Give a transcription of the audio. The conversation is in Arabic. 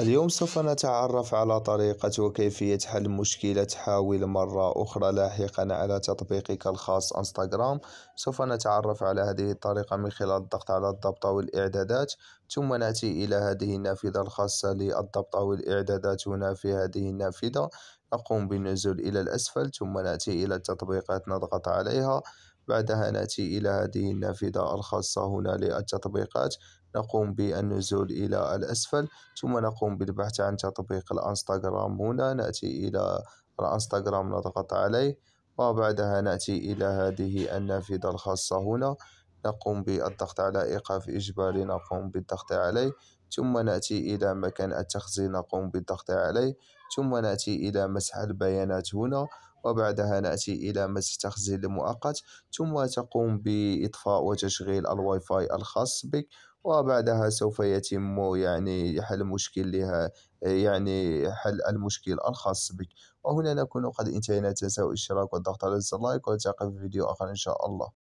اليوم سوف نتعرف على طريقة وكيفية حل مشكلة حاول مرة أخرى لاحقا على تطبيقك الخاص انستغرام سوف نتعرف على هذه الطريقة من خلال الضغط على الضبط أو الإعدادات ثم نأتي إلى هذه النافذة الخاصة للضبط أو الإعدادات هنا في هذه النافذة نقوم بالنزول إلى الأسفل ثم نأتي إلى التطبيقات نضغط عليها بعدها نأتي إلى هذه النافذة الخاصة هنا للتطبيقات نقوم بالنزول إلى الأسفل ثم نقوم بالبحث عن تطبيق الانستغرام هنا نأتي إلى الانستغرام نضغط عليه وبعدها نأتي إلى هذه النافذة الخاصة هنا نقوم بالضغط على إيقاف إجباري نقوم بالضغط عليه ثم نأتي إلى مكان التخزين نقوم بالضغط عليه ثم نأتي إلى مسح البيانات هنا وبعدها نأتي إلى مسح تخزين مؤقت ثم تقوم بإطفاء وتشغيل الواي فاي الخاص بك وبعدها سوف يتم يعني حل مشكل لها يعني حل المشكل الخاص بك وهنا نكون قد انتهينا تنسوا الاشتراك والضغط على زر لايك ونلتقي في فيديو آخر إن شاء الله